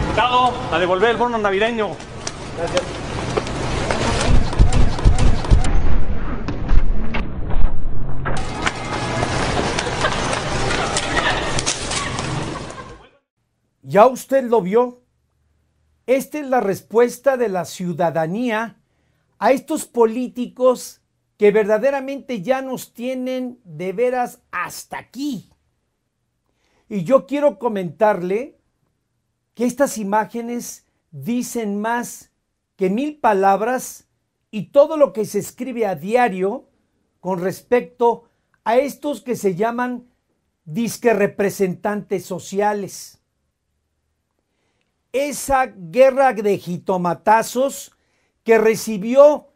Diputado, a devolver el bono navideño. Gracias. ¿Ya usted lo vio? Esta es la respuesta de la ciudadanía a estos políticos que verdaderamente ya nos tienen de veras hasta aquí. Y yo quiero comentarle que estas imágenes dicen más que mil palabras y todo lo que se escribe a diario con respecto a estos que se llaman disque representantes sociales. Esa guerra de jitomatazos que recibió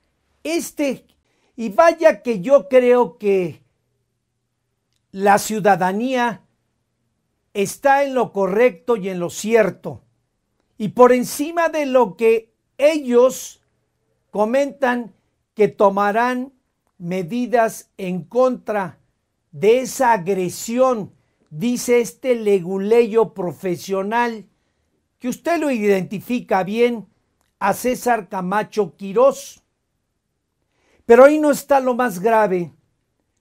este, y vaya que yo creo que la ciudadanía está en lo correcto y en lo cierto. Y por encima de lo que ellos comentan que tomarán medidas en contra de esa agresión, dice este leguleyo profesional, que usted lo identifica bien a César Camacho Quirós. Pero ahí no está lo más grave.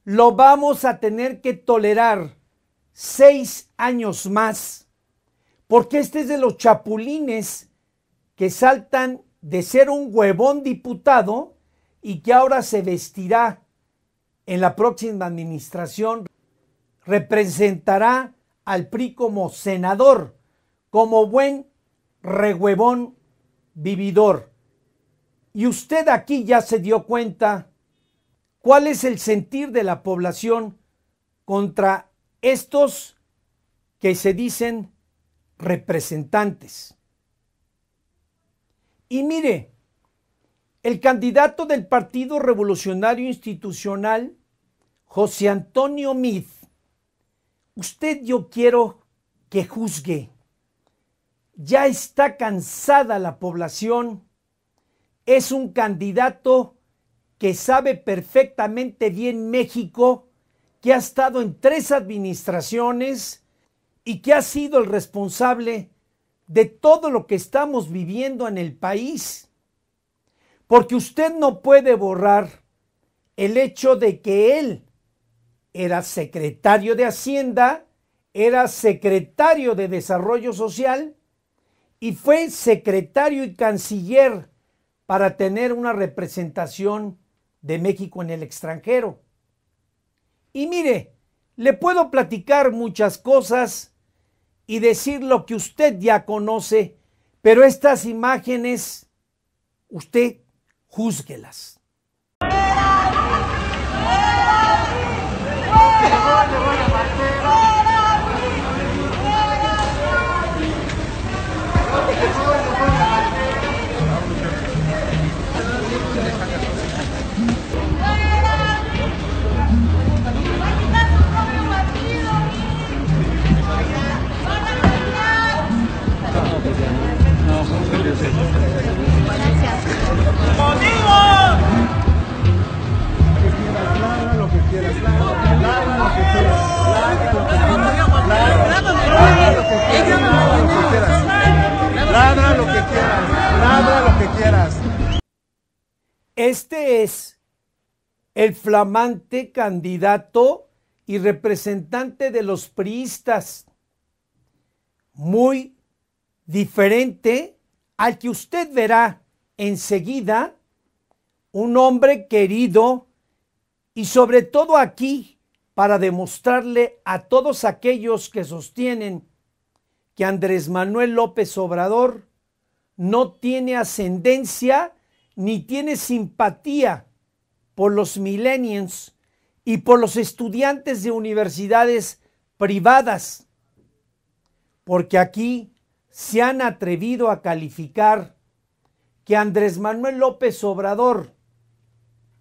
Lo vamos a tener que tolerar seis años más, porque este es de los chapulines que saltan de ser un huevón diputado y que ahora se vestirá en la próxima administración, representará al PRI como senador, como buen rehuevón vividor. Y usted aquí ya se dio cuenta cuál es el sentir de la población contra estos que se dicen representantes. Y mire, el candidato del Partido Revolucionario Institucional, José Antonio Mid, usted yo quiero que juzgue. Ya está cansada la población. Es un candidato que sabe perfectamente bien México que ha estado en tres administraciones y que ha sido el responsable de todo lo que estamos viviendo en el país. Porque usted no puede borrar el hecho de que él era secretario de Hacienda, era secretario de Desarrollo Social y fue secretario y canciller para tener una representación de México en el extranjero. Y mire, le puedo platicar muchas cosas y decir lo que usted ya conoce, pero estas imágenes, usted juzguelas. Este es el flamante candidato y representante de los priistas, muy diferente al que usted verá enseguida, un hombre querido y sobre todo aquí para demostrarle a todos aquellos que sostienen que Andrés Manuel López Obrador no tiene ascendencia ni tiene simpatía por los millennials y por los estudiantes de universidades privadas, porque aquí se han atrevido a calificar que Andrés Manuel López Obrador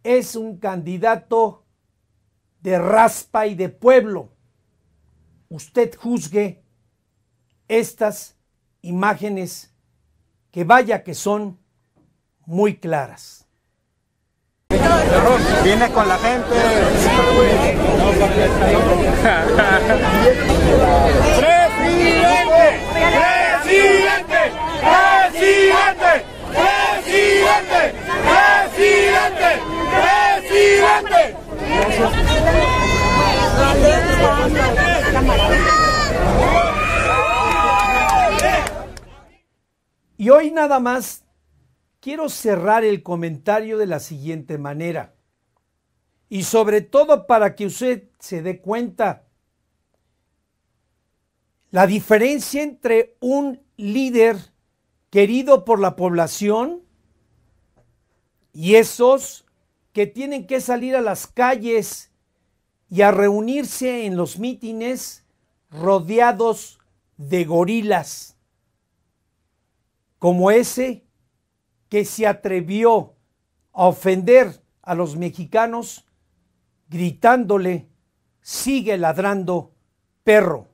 es un candidato de raspa y de pueblo. Usted juzgue estas imágenes que vaya que son muy claras. Viene con la gente. ¡Presidente! ¡Presidente! ¡Presidente! ¡Presidente! ¡Presidente! Y hoy nada más quiero cerrar el comentario de la siguiente manera. Y sobre todo para que usted se dé cuenta la diferencia entre un líder querido por la población y esos que tienen que salir a las calles y a reunirse en los mítines rodeados de gorilas, como ese que se atrevió a ofender a los mexicanos gritándole, sigue ladrando, perro.